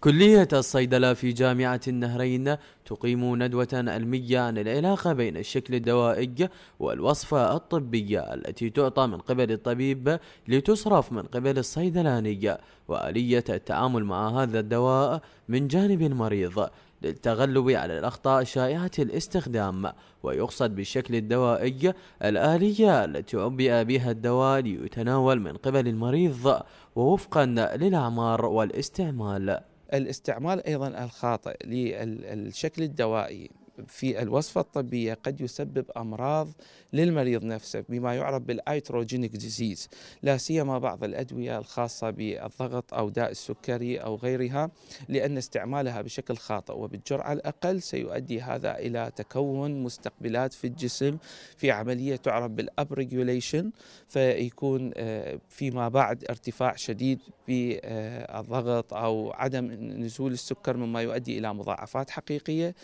كلية الصيدلة في جامعة النهرين تقيم ندوة علمية عن العلاقة بين الشكل الدوائي والوصفة الطبية التي تعطى من قبل الطبيب لتصرف من قبل الصيدلاني وآلية التعامل مع هذا الدواء من جانب المريض للتغلب على الأخطاء شائعة الاستخدام ويقصد بالشكل الدوائي الآلية التي عبئ بها الدواء ليتناول من قبل المريض ووفقا للأعمار والاستعمال الاستعمال ايضا الخاطئ للشكل الدوائي في الوصفة الطبية قد يسبب أمراض للمريض نفسه بما يعرف بالايتروجينيك ديزيز لا سيما بعض الأدوية الخاصة بالضغط أو داء السكري أو غيرها لأن استعمالها بشكل خاطئ وبالجرعة الأقل سيؤدي هذا إلى تكون مستقبلات في الجسم في عملية تعرف بالأبريجوليشن فيكون آه، فيما بعد ارتفاع شديد بالضغط آه، أو عدم نزول السكر مما يؤدي إلى مضاعفات حقيقية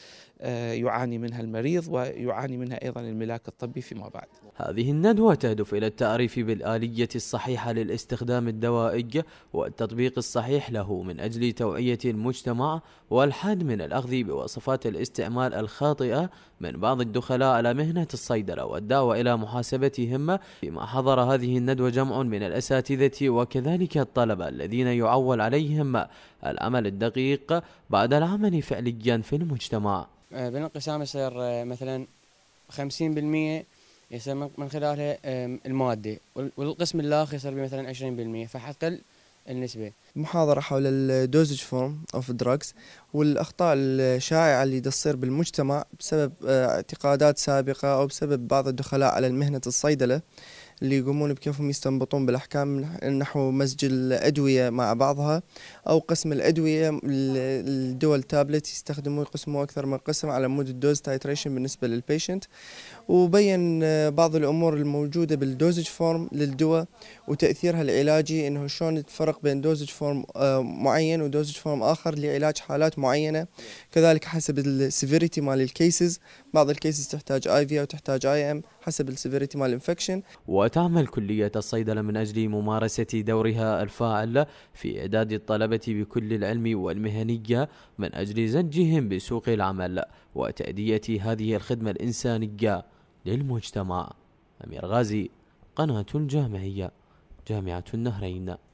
آه، يعاني منها المريض ويعاني منها أيضا الملاك الطبي فيما بعد هذه الندوة تهدف إلى التعريف بالآلية الصحيحة للاستخدام الدوائي والتطبيق الصحيح له من أجل توعية المجتمع والحد من الأخذ بوصفات الاستعمال الخاطئة من بعض الدخلاء على مهنة الصيدلة والدعوة إلى محاسبتهم فيما حضر هذه الندوة جمع من الأساتذة وكذلك الطلبة الذين يعول عليهم العمل الدقيق بعد العمل فعليا في المجتمع آه، بالانقسام يصير آه، مثلا 50% يصير من خلالها المادة والقسم الآخر يصير مثلا 20% فحتقل النسبة محاضرة حول الدوزج فورم اوف دراجز والأخطاء الشائعة اللي تصير بالمجتمع بسبب آه، اعتقادات سابقة أو بسبب بعض الدخلاء على مهنة الصيدلة اللي يقومون بكيفهم يستنبطون بالاحكام نحو مزج الادويه مع بعضها او قسم الادويه الدول تابلت يستخدموا يقسموا اكثر من قسم على مود الدوز تايتريشن بالنسبه للبيشنت وبين آه، بعض الامور الموجوده بالدوزج فورم للدواء وتاثيرها العلاجي انه شلون تفرق بين دوزج فورم آه، معين ودوزج فورم اخر لعلاج حالات معينه كذلك حسب السيفيريتي مال الكيسز بعض الكيسز تحتاج اي في او تحتاج اي ام حسب السيفيريتي مال الانفكشن وتعمل كلية الصيدلة من أجل ممارسة دورها الفاعل في إعداد الطلبة بكل العلم والمهنية من أجل زنجهم بسوق العمل وتأدية هذه الخدمة الإنسانية للمجتمع أمير غازي قناة جامعية جامعة النهرين